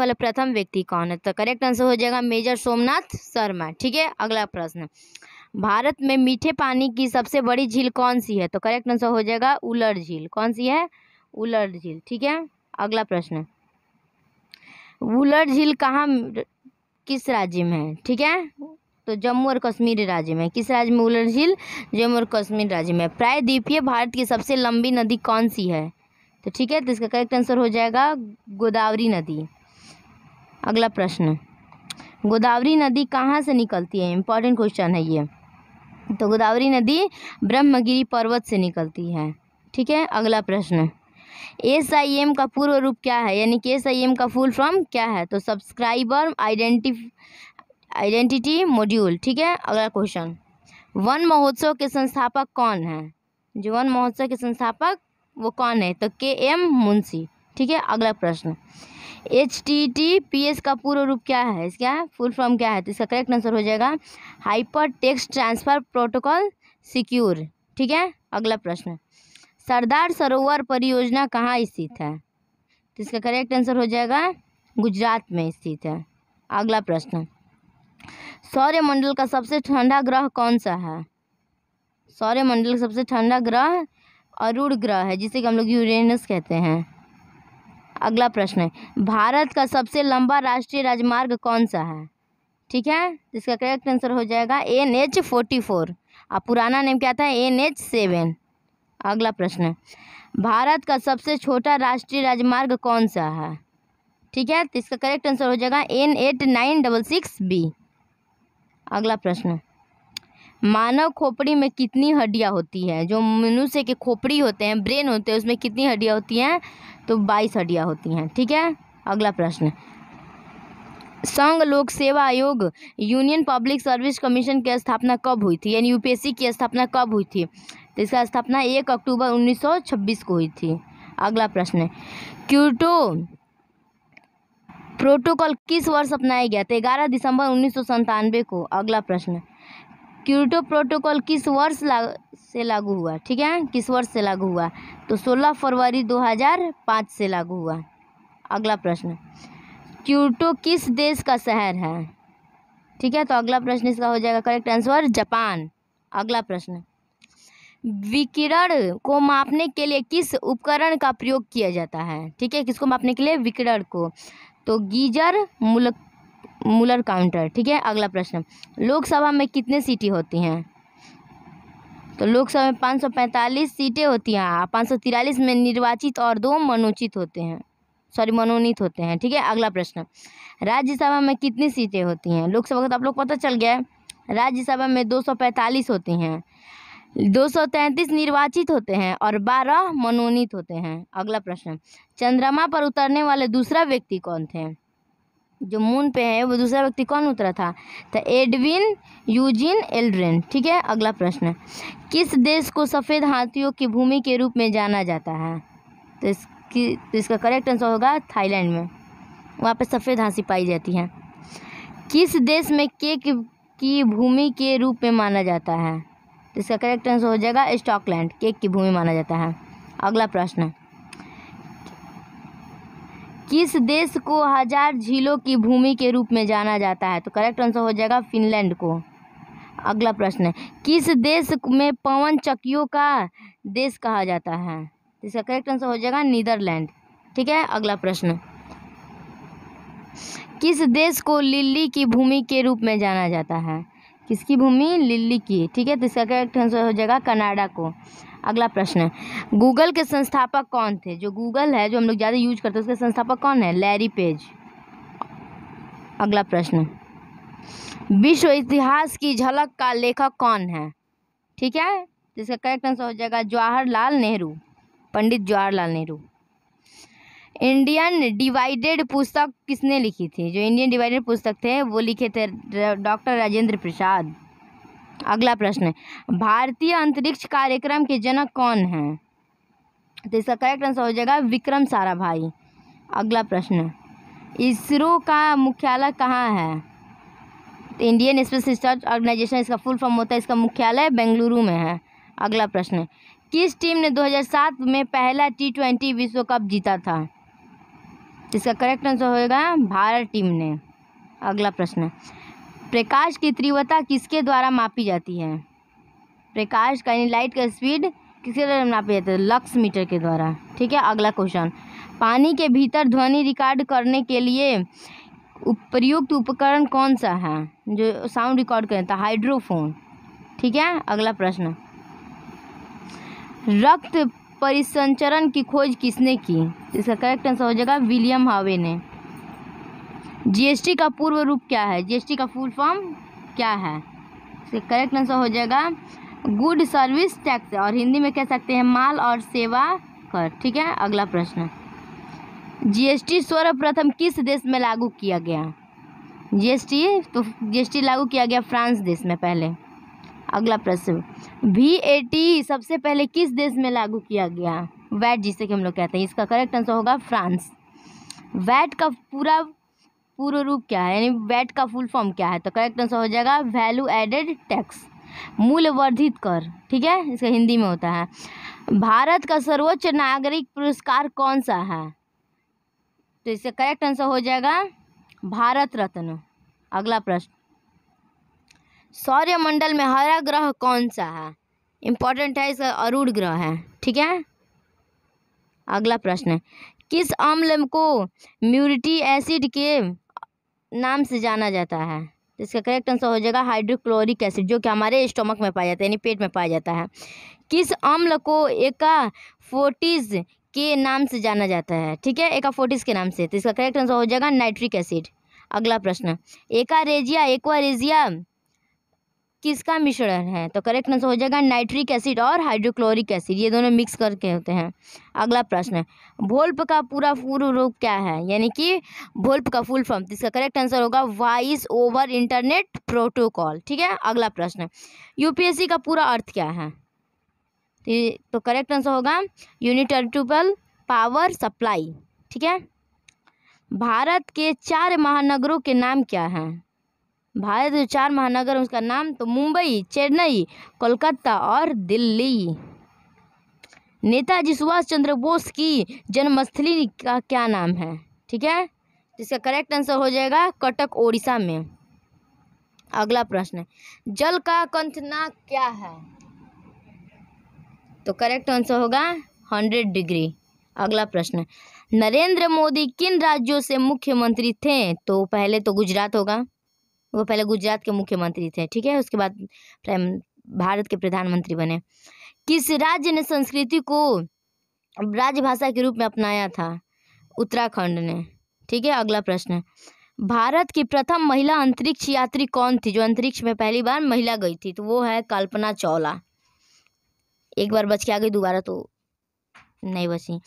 वाला प्रथम व्यक्ति कौन है तो करेक्ट आंसर हो जाएगा मेजर सोमनाथ शर्मा ठीक है अगला प्रश्न भारत में मीठे पानी की सबसे बड़ी झील कौन सी है तो करेक्ट आंसर हो जाएगा उलर झील कौन सी है उलर झील ठीक है अगला प्रश्न उलर झील कहाँ किस राज्य में है ठीक है तो जम्मू और कश्मीर राज्य में किस राज्य में उलर झील जम्मू और कश्मीर राज्य में प्रायद्वीपीय भारत की सबसे लंबी नदी कौन सी है तो ठीक है तो इसका करेक्ट आंसर हो जाएगा गोदावरी नदी अगला प्रश्न गोदावरी नदी कहाँ से निकलती है इम्पॉर्टेंट क्वेश्चन है ये तो गोदावरी नदी ब्रह्मगिरी पर्वत से निकलती है ठीक है अगला प्रश्न एस आई एम का पूर्व रूप क्या है यानी कि एस आई एम का फुल फॉर्म क्या है तो सब्सक्राइबर आइडेंटि आइडेंटिटी मॉड्यूल ठीक है अगला क्वेश्चन वन महोत्सव के संस्थापक कौन है जो वन महोत्सव के संस्थापक वो कौन है तो के एम मुंशी ठीक है अगला प्रश्न H T T P S का पूर्व रूप क्या है इसका फुल फॉर्म क्या है तो इसका करेक्ट आंसर हो जाएगा hyper text transfer protocol secure ठीक है अगला प्रश्न सरदार सरोवर परियोजना कहाँ स्थित है तो इसका करेक्ट आंसर हो जाएगा गुजरात में स्थित है अगला प्रश्न सौर्यमंडल का सबसे ठंडा ग्रह कौन सा है सौर्यमंडल का सबसे ठंडा ग्रह अरुण ग्रह है जिसे कि हम लोग यूरेनस कहते हैं अगला प्रश्न है भारत का सबसे लंबा राष्ट्रीय राजमार्ग कौन सा है ठीक है इसका करेक्ट आंसर हो जाएगा एन एच फोर्टी फोर और पुराना नेम क्या था एन एच सेवन अगला प्रश्न भारत का सबसे छोटा राष्ट्रीय राजमार्ग कौन सा है ठीक है तो इसका करेक्ट आंसर हो जाएगा N eight nine double six B अगला प्रश्न मानव खोपड़ी में कितनी हड्डियाँ होती हैं जो मनुष्य के खोपड़ी होते हैं ब्रेन होते हैं उसमें कितनी हड्डियाँ होती हैं तो बाईस हड्डियाँ होती हैं ठीक है अगला प्रश्न संघ लोक सेवा आयोग यूनियन पब्लिक सर्विस कमीशन की स्थापना कब हुई थी यानी यूपीएससी की स्थापना कब हुई थी तो इसका स्थापना एक अक्टूबर 1926 को हुई थी अगला प्रश्न क्यूटो प्रोटोकॉल किस वर्ष अपनाया गया था ग्यारह दिसंबर उन्नीस को अगला प्रश्न क्यूटो प्रोटोकॉल किस वर्ष से लागू हुआ ठीक है किस वर्ष से लागू हुआ तो 16 फरवरी 2005 से लागू हुआ अगला प्रश्न क्यूटो किस देश का शहर है ठीक है तो अगला प्रश्न इसका हो जाएगा करेक्ट आंसर जापान अगला प्रश्न विकिरण को मापने के लिए किस उपकरण का प्रयोग किया जाता है ठीक है किसको मापने के लिए विकिरण को तो गीजर मूल मूलर काउंटर ठीक है अगला प्रश्न लोकसभा में कितने सीटें होती हैं तो लोकसभा में पाँच सौ पैंतालीस सीटें होती हैं हाँ, पाँच सौ तिरालीस में निर्वाचित और दो मनोचित होते हैं सॉरी मनोनीत होते हैं ठीक है अगला प्रश्न राज्यसभा में कितनी सीटें होती हैं लोकसभा का तो आप लोग पता चल गया है राज्यसभा में दो सौ पैंतालीस होती हैं दो सौ तैंतीस निर्वाचित होते हैं और बारह मनोनीत होते हैं अगला प्रश्न चंद्रमा पर उतरने वाले दूसरा व्यक्ति कौन थे जो मून पे है वो दूसरा व्यक्ति कौन उतरा था तो एडविन यूजिन एल्ड्रेन ठीक है अगला प्रश्न किस देश को सफ़ेद हाथियों की भूमि के रूप में जाना जाता है तो इसकी तो इसका करेक्ट आंसर होगा थाईलैंड में वहाँ पे सफ़ेद हाथी पाई जाती है किस देश में केक की भूमि के रूप में माना जाता है तो इसका करेक्ट आंसर हो जाएगा स्टॉकलैंड केक की भूमि माना जाता है अगला प्रश्न किस देश को हजार झीलों की भूमि के रूप में जाना जाता है तो करेक्ट आंसर हो जाएगा फिनलैंड को अगला प्रश्न है किस देश में पवन चक्कियों का देश कहा जाता है तो इसका करेक्ट आंसर हो जाएगा नीदरलैंड ठीक है अगला प्रश्न किस देश को लिल्ली की भूमि के रूप में जाना जाता है किसकी भूमि लिल्ली की ठीक है तो इसका करेक्ट आंसर हो जाएगा कनाडा को अगला प्रश्न गूगल के संस्थापक कौन थे जो गूगल है जो हम लोग ज़्यादा यूज करते हैं उसके संस्थापक कौन है लैरी पेज अगला प्रश्न विश्व इतिहास की झलक का लेखक कौन है ठीक है जिसका करेक्ट आंसर हो जाएगा जवाहरलाल नेहरू पंडित जवाहरलाल नेहरू इंडियन डिवाइडेड पुस्तक किसने लिखी थी जो इंडियन डिवाइडेड पुस्तक थे वो लिखे थे डॉक्टर राजेंद्र प्रसाद अगला प्रश्न भारतीय अंतरिक्ष कार्यक्रम के जनक कौन हैं तो इसका करेक्ट आंसर हो जाएगा विक्रम साराभाई अगला प्रश्न इसरो का मुख्यालय कहाँ है तो इंडियन स्पेस रिसर्च ऑर्गेनाइजेशन इसका फुल फॉर्म होता है इसका मुख्यालय बेंगलुरु में है अगला प्रश्न किस टीम ने 2007 में पहला टी ट्वेंटी विश्व कप जीता था तो इसका करेक्ट आंसर होगा भारत टीम ने अगला प्रश्न प्रकाश की तीव्रता किसके द्वारा मापी जाती है प्रकाश का यानी लाइट का स्पीड किसके द्वारा नापी जाती है लक्स मीटर के द्वारा ठीक है अगला क्वेश्चन पानी के भीतर ध्वनि रिकॉर्ड करने के लिए प्रयुक्त उपकरण कौन सा है जो साउंड रिकॉर्ड करता तो हाइड्रोफोन ठीक है अगला प्रश्न रक्त परिसंचरण की खोज किसने की इसका करेक्ट आंसर हो जाएगा विलियम हावे ने जीएसटी का पूर्व रूप क्या है जीएसटी का फुल फॉर्म क्या है करेक्ट आंसर हो जाएगा गुड सर्विस टैक्स और हिंदी में कह सकते हैं माल और सेवा कर ठीक है अगला प्रश्न जीएसटी सर्वप्रथम किस देश में लागू किया गया जीएसटी तो जीएसटी लागू किया गया फ्रांस देश में पहले अगला प्रश्न वी ए टी सबसे पहले किस देश में लागू किया गया वैट जिसे कि हम लोग कहते हैं इसका करेक्ट आंसर होगा फ्रांस वैट का पूरा पूर्व रूप क्या है यानी वैट का फुल फॉर्म क्या है तो करेक्ट आंसर हो जाएगा वैल्यू एडेड टैक्स मूल्यवर्धित वर्धित कर ठीक है इसका हिंदी में होता है भारत का सर्वोच्च नागरिक पुरस्कार कौन सा है तो इसका करेक्ट आंसर हो जाएगा भारत रत्न अगला प्रश्न सौर्यमंडल में हरा ग्रह कौन सा है इम्पोर्टेंट है इसका अरुण ग्रह है ठीक है अगला प्रश्न किस अम्ल को म्यूरिटी एसिड के नाम से जाना जाता है तो इसका करेक्ट आंसर हो जाएगा हाइड्रोक्लोरिक एसिड जो कि हमारे स्टोमक में पाया जाता है यानी पेट में पाया जाता है किस अम्ल को एका फोर्टिस के नाम से जाना जाता है ठीक है एका फोर्टिस के नाम से तो इसका करेक्ट आंसर हो जाएगा नाइट्रिक एसिड अगला प्रश्न एका रेजिया एक्वा रेजिया किसका मिश्रण है तो करेक्ट आंसर हो जाएगा नाइट्रिक एसिड और हाइड्रोक्लोरिक एसिड ये दोनों मिक्स करके होते हैं अगला प्रश्न भोल्प का पूरा पूर्व रूप क्या है यानी कि भोल्प का फुल फॉर्म तो इसका करेक्ट आंसर होगा वॉइस ओवर इंटरनेट प्रोटोकॉल ठीक है अगला प्रश्न यूपीएससी का पूरा अर्थ क्या है तो करेक्ट आंसर तो होगा यूनिटर्टूबल पावर सप्लाई ठीक है भारत के चार महानगरों के नाम क्या हैं भारत के चार महानगर उसका नाम तो मुंबई चेन्नई कोलकाता और दिल्ली नेताजी सुभाष चंद्र बोस की जन्मस्थली का क्या नाम है ठीक है इसका करेक्ट आंसर हो जाएगा कटक ओडिशा में अगला प्रश्न जल का कंथना क्या है तो करेक्ट आंसर होगा हंड्रेड डिग्री अगला प्रश्न नरेंद्र मोदी किन राज्यों से मुख्यमंत्री थे तो पहले तो गुजरात होगा वो पहले गुजरात के मुख्यमंत्री थे ठीक है उसके बाद भारत के प्रधानमंत्री बने किस राज्य ने संस्कृति को राजभाषा के रूप में अपनाया था उत्तराखंड ने ठीक है अगला प्रश्न भारत की प्रथम महिला अंतरिक्ष यात्री कौन थी जो अंतरिक्ष में पहली बार महिला गई थी तो वो है कल्पना चावला एक बार बच के आ गई दोबारा तो नहीं बची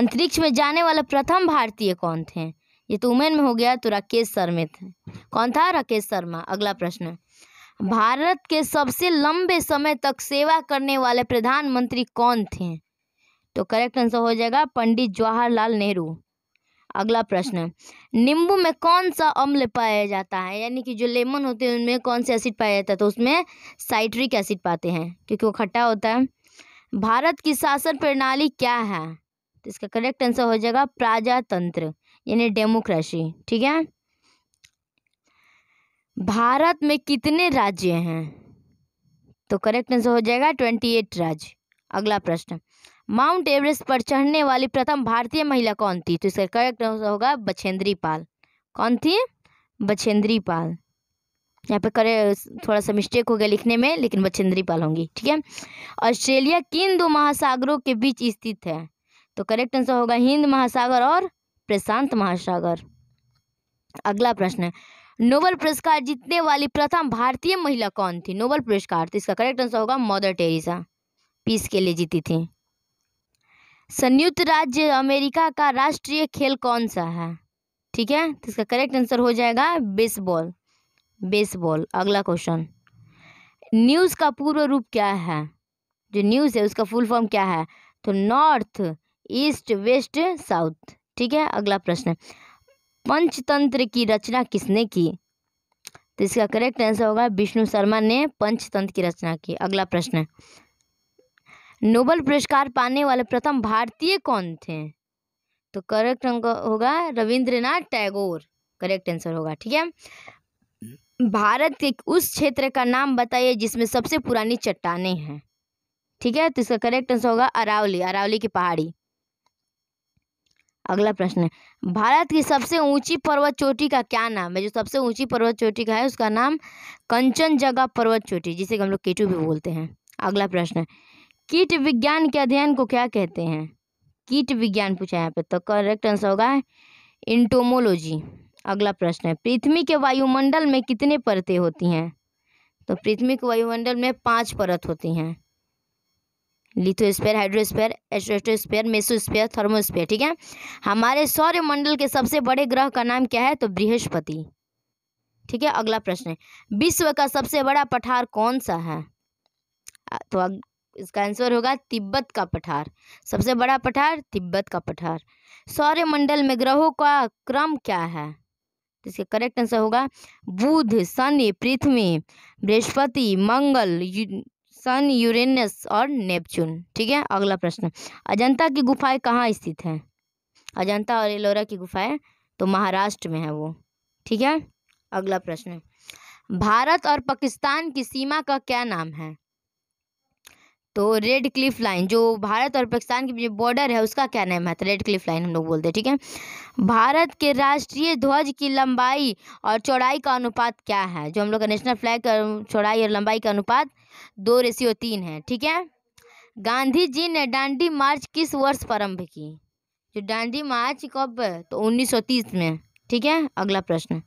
अंतरिक्ष में जाने वाला प्रथम भारतीय कौन थे ये तो उमेन में हो गया तो राकेश शर्मे थे कौन था राकेश शर्मा अगला प्रश्न भारत के सबसे लंबे समय तक सेवा करने वाले प्रधानमंत्री कौन थे तो करेक्ट आंसर हो जाएगा पंडित जवाहरलाल नेहरू अगला प्रश्न नींबू में कौन सा अम्ल पाया जाता है यानी कि जो लेमन होते हैं उनमें कौन से एसिड पाया जाता है तो उसमें साइट्रिक एसिड पाते हैं क्योंकि वो खट्टा होता है भारत की शासन प्रणाली क्या है तो इसका करेक्ट आंसर हो जाएगा प्राजातंत्र यानी डेमोक्रेसी ठीक है भारत में कितने राज्य हैं तो करेक्ट आंसर हो जाएगा ट्वेंटी एट राज्य अगला प्रश्न माउंट एवरेस्ट पर चढ़ने वाली प्रथम भारतीय महिला कौन थी तो इसका करेक्ट आंसर होगा बछेंद्री पाल कौन थी बछेंद्री पाल यहाँ पे करे थोड़ा सा मिस्टेक हो गया लिखने में लेकिन बछेंद्री पाल होंगी ठीक है ऑस्ट्रेलिया किन दो महासागरों के बीच स्थित है तो करेक्ट आंसर होगा हिंद महासागर और प्रशांत महासागर अगला प्रश्न है नोबल पुरस्कार जीतने वाली प्रथम भारतीय महिला कौन थी नोबल पुरस्कार तो इसका करेक्ट आंसर होगा मदर टेरिसा पीस के लिए जीती थी संयुक्त राज्य अमेरिका का राष्ट्रीय खेल कौन सा है ठीक है तो इसका करेक्ट आंसर हो जाएगा बेसबॉल बेसबॉल अगला क्वेश्चन न्यूज़ का पूर्व रूप क्या है जो न्यूज़ है उसका फुल फॉर्म क्या है तो नॉर्थ ईस्ट वेस्ट साउथ ठीक है अगला प्रश्न पंचतंत्र की रचना किसने की तो इसका करेक्ट आंसर होगा विष्णु शर्मा ने पंचतंत्र की रचना की अगला प्रश्न नोबल पुरस्कार पाने वाले प्रथम भारतीय कौन थे तो करेक्ट होगा रविंद्रनाथ टैगोर करेक्ट आंसर होगा ठीक है भारत के उस क्षेत्र का नाम बताइए जिसमें सबसे पुरानी चट्टाने हैं ठीक है तो इसका करेक्ट आंसर होगा अरावली अरावली की पहाड़ी अगला प्रश्न है भारत की सबसे ऊंची पर्वत चोटी का क्या नाम है जो सबसे ऊंची पर्वत चोटी का है उसका नाम कंचनजंगा पर्वत चोटी जिसे हम लोग केटू भी बोलते हैं अगला प्रश्न है कीट विज्ञान के अध्ययन को क्या कहते हैं कीट विज्ञान पूछा यहाँ पे तो करेक्ट आंसर होगा इंटोमोलॉजी अगला प्रश्न है पृथ्वी के वायुमंडल में कितने परतें होती हैं तो पृथ्वी के वायुमंडल में पाँच परत होती हैं लिथोस्पेयर हाइड्रोस्पेयर एस्ट्रोस्पेयर मेसोस्पेयर थर्मोस्पेयर ठीक है हमारे सौर्य मंडल के सबसे बड़े ग्रह का नाम क्या है तो बृहस्पति ठीक है अगला प्रश्न है विश्व का सबसे बड़ा पठार कौन सा है तो इसका आंसर होगा तिब्बत का पठार सबसे बड़ा पठार तिब्बत का पठार सौर्य मंडल में ग्रहों का क्रम क्या है इसका करेक्ट आंसर होगा बुध शनि पृथ्वी बृहस्पति मंगल सन यूरेनस और नेपच्यून ठीक है अगला प्रश्न अजंता की गुफाएं कहाँ स्थित हैं अजंता और एलोरा की गुफाएं तो महाराष्ट्र में है वो ठीक है अगला प्रश्न भारत और पाकिस्तान की सीमा का क्या नाम है तो रेड क्लिफ लाइन जो भारत और पाकिस्तान की जो बॉर्डर है उसका क्या नाम है तो रेड क्लिफ लाइन हम लोग बोलते हैं ठीक है भारत के राष्ट्रीय ध्वज की लंबाई और चौड़ाई का अनुपात क्या है जो हम लोग का नेशनल फ्लैग का चौड़ाई और लंबाई का अनुपात दो रेशियो तीन है ठीक है गांधी जी ने डांडी मार्च किस वर्ष प्रारंभ की जो डांडी मार्च कब तो 1930 में ठीक है अगला प्रश्न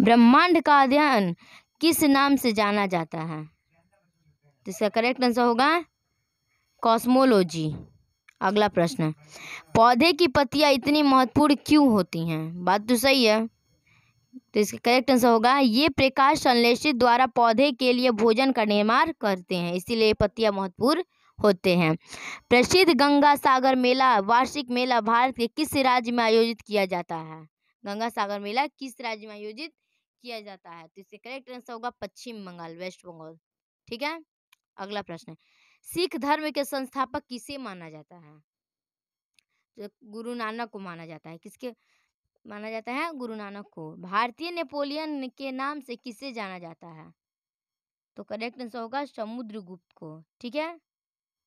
ब्रह्मांड का अध्ययन किस नाम से जाना जाता है तो इसका करेक्ट आंसर होगा कॉस्मोलॉजी अगला प्रश्न पौधे की पत्तियां इतनी महत्वपूर्ण क्यों होती हैं बात तो सही है तो इसका करेक्ट आंसर होगा ये प्रकाश संश्लेषित द्वारा पौधे के लिए भोजन का निर्माण करते हैं इसीलिए पत्तियां महत्वपूर्ण होते हैं प्रसिद्ध गंगा सागर मेला वार्षिक मेला भारत के किस राज्य में आयोजित किया जाता है गंगा सागर मेला किस राज्य में आयोजित किया जाता है तो इसका करेक्ट आंसर होगा पश्चिम बंगाल वेस्ट बंगाल ठीक है अगला प्रश्न सिख धर्म के संस्थापक किसे माना जाता है गुरु नानक को माना जाता है किसके माना जाता है गुरु नानक को भारतीय नेपोलियन के नाम से किसे जाना जाता है तो करेक्ट आंसर होगा समुद्रगुप्त को ठीक है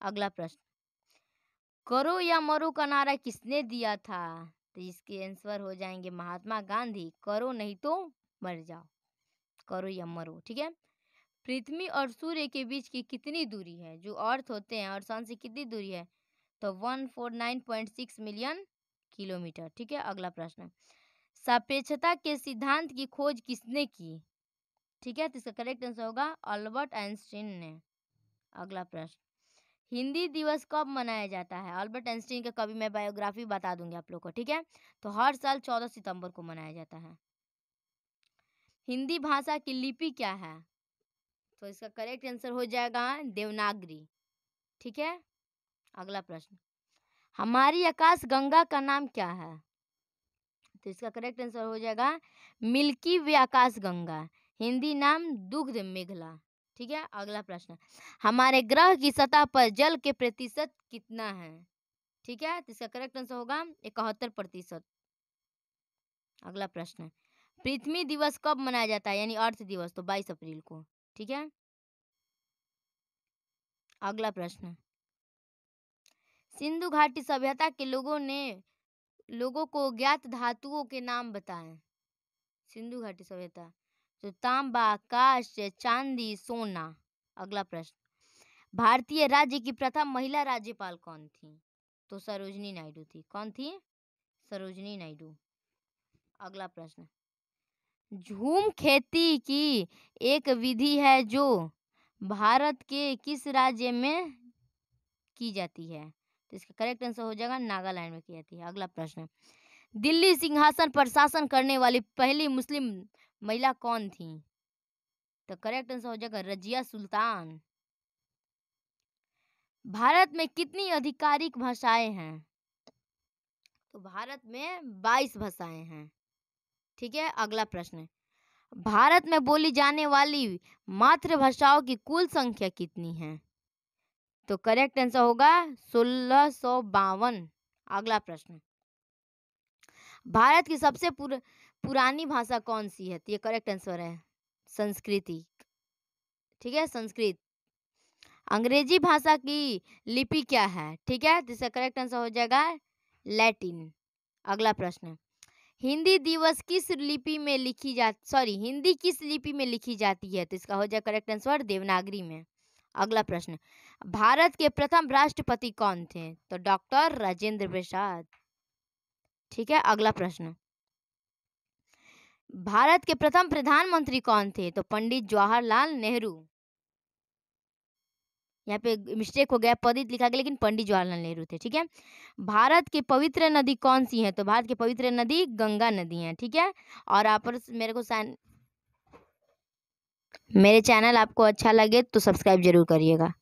अगला प्रश्न करो या मरो का नारा किसने दिया था तो इसके आंसर हो जाएंगे महात्मा गांधी करो नहीं तो मर जाओ करो या मरो ठीक है पृथ्वी और सूर्य के बीच की कितनी दूरी है जो अर्थ होते हैं और सन से कितनी दूरी है तो one four nine point six million kilometre ठीक है अगला प्रश्न सापेक्षता के सिद्धांत की खोज किसने की ठीक है तो इसका करेक्ट आंसर होगा अल्बर्ट आइंस्टीन ने अगला प्रश्न हिंदी दिवस कब मनाया जाता है अल्बर्ट आइंस्टीन का कभी मैं बायोग्राफी बता दूंगी आप लोग को ठीक है तो हर साल चौदह सितंबर को मनाया जाता है हिंदी भाषा की लिपि क्या है तो इसका करेक्ट आंसर हो जाएगा देवनागरी ठीक है अगला प्रश्न हमारी आकाश गंगा का नाम क्या है तो इसका करेक्ट आंसर हो जाएगा मिल्की वे आकाश गंगा हिंदी नाम दुग्ध मेघला ठीक है अगला प्रश्न हमारे ग्रह की सतह पर जल के प्रतिशत कितना है ठीक है तो इसका करेक्ट आंसर होगा इकहत्तर प्रतिशत अगला प्रश्न पृथ्वी दिवस कब मनाया जाता है यानी अर्थ दिवस तो बाईस अप्रैल को ठीक है अगला प्रश्न सिंधु घाटी सभ्यता के लोगों ने लोगों को ज्ञात धातुओं के नाम बताएं सिंधु घाटी सभ्यता तो तांबा काश चांदी सोना अगला प्रश्न भारतीय राज्य की प्रथम महिला राज्यपाल कौन थी तो सरोजनी नायडू थी कौन थी सरोजनी नायडू अगला प्रश्न झूम खेती की एक विधि है जो भारत के किस राज्य में की जाती है तो इसका करेक्ट आंसर हो जाएगा नागालैंड में की जाती है अगला प्रश्न दिल्ली सिंहासन पर शासन करने वाली पहली मुस्लिम महिला कौन थी तो करेक्ट आंसर हो जाएगा रजिया सुल्तान भारत में कितनी आधिकारिक भाषाएं हैं तो भारत में बाईस भाषाएं हैं ठीक है अगला प्रश्न भारत में बोली जाने वाली मातृभाषाओं की कुल संख्या कितनी है तो करेक्ट आंसर होगा सोलह सो बावन अगला प्रश्न भारत की सबसे पुर, पुरानी भाषा कौन सी है तो ये करेक्ट आंसर है संस्कृति ठीक है संस्कृत अंग्रेजी भाषा की लिपि क्या है ठीक है तो इसका करेक्ट आंसर हो जाएगा लैटिन अगला प्रश्न हिंदी दिवस किस लिपि में लिखी जा सॉरी हिंदी किस लिपि में लिखी जाती है तो इसका हो जाएगा करेक्ट आंसर देवनागरी में अगला प्रश्न भारत के प्रथम राष्ट्रपति कौन थे तो डॉक्टर राजेंद्र प्रसाद ठीक है अगला प्रश्न भारत के प्रथम प्रधानमंत्री कौन थे तो पंडित जवाहरलाल नेहरू यहाँ पे मिस्टेक हो गया पदित लिखा गया लेकिन पंडित जवाहरलाल नेहरू थे ठीक है भारत की पवित्र नदी कौन सी है तो भारत की पवित्र नदी गंगा नदी है ठीक है और आप मेरे को मेरे चैनल आपको अच्छा लगे तो सब्सक्राइब ज़रूर करिएगा